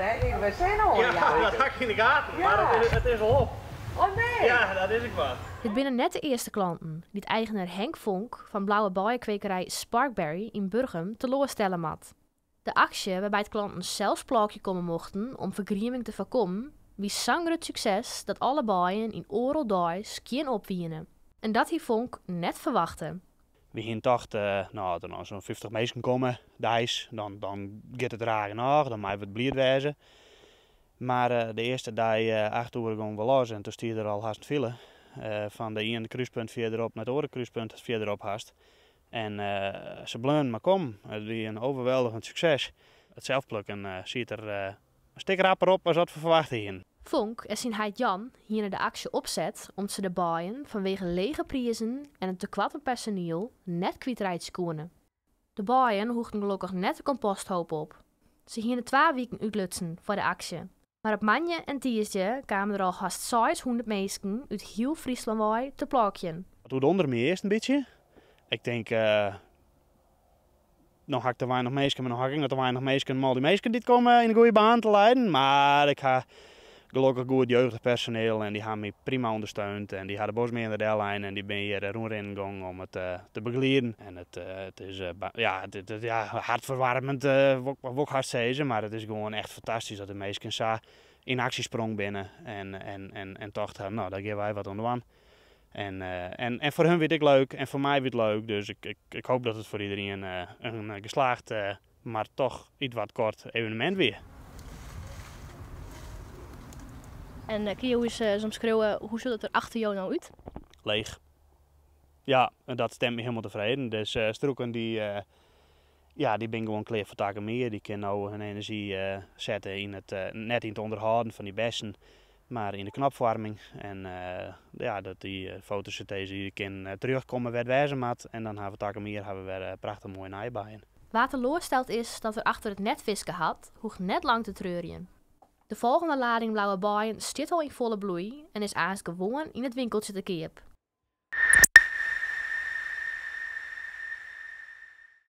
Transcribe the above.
Ik ben zenuwachtig. Ja, dat hak in de gaten, maar het is, het is op. Oh nee! Ja, dat is ik wat! Het binnen net de eerste klanten die het eigenaar Henk Vonk van Blauwe Baaienkwekerij Sparkberry in Burgum teleurstellen mat. De actie waarbij het klanten zelfs plakje komen mochten om vergrieming te voorkomen, wie het succes dat alle baaien in Oral Dice geen opwienen. En dat hij Vonk net verwachtte. We dacht, uh, eh, nou, dan als nou zo'n 50 mensen komen, dijs, dan, dan gaat het raar nog, dan we het blad wijzen. Maar eh, de eerste dag, uh, acht uur, gingen en toen stier er al haast veel. van de ene kruispunt verderop naar het andere kruispunt verderop haast. En ze bleun maar kom, het is een overweldigend succes. Het zelfplukken ziet er een stuk rapper op als wat we verwachten hier. Vonk en zien hij Jan hier de actie opzet om ze de baaien vanwege lege prijzen en het aan personeel net kwijtrijd rijden. De baaien hoegden gelukkig net de composthoop op. Ze gingen twee weken uitlutsen voor de actie. Maar op manje en tiertje kwamen er al gast 600 mensen uit heel Friesland te plakken. Het doet onder me eerst een beetje. Ik denk, uh, nog hak te weinig mensen, maar nog hak ik te weinig mensen om al die mensen dit komen in de goede baan te leiden. Maar ik ga gelukkig goed jeugdpersoneel en die hebben me prima ondersteund. En die hadden boos mee in de deadline en die ben hier de eh, in om het eh, te begeleiden. En het, eh, het is uh, ja, het, ja, hartverwarmend, hard zeggen, maar het is gewoon echt fantastisch dat de meesten in actie sprong binnen en, en, en, en nou daar geven wij wat aan. En, en, en voor hun vind ik leuk en voor mij ik leuk. Dus ik, ik, ik hoop dat het voor iedereen een, een geslaagd, maar toch iets wat kort evenement weer. En kun je eens, eens hoe ziet het er achter jou nou uit? Leeg. Ja, dat stemt me helemaal tevreden. Dus eh, stroeken die, eh, ja, die ben gewoon kleer voor taken Die kunnen nou hun energie eh, zetten in het, net in het onderhouden van die bessen maar in de knapwarming. En ja, dat die fotosynthese hier kan uh, terugkomen werd En dan hebben we Takemir hebben we weer prachtig mooie naaibaaien. Wat stelt is dat er achter het net visken had, hoeft net lang te treuren. De volgende lading blauwe baaien zit al in volle bloei en is aansgewoon in het winkeltje te koop.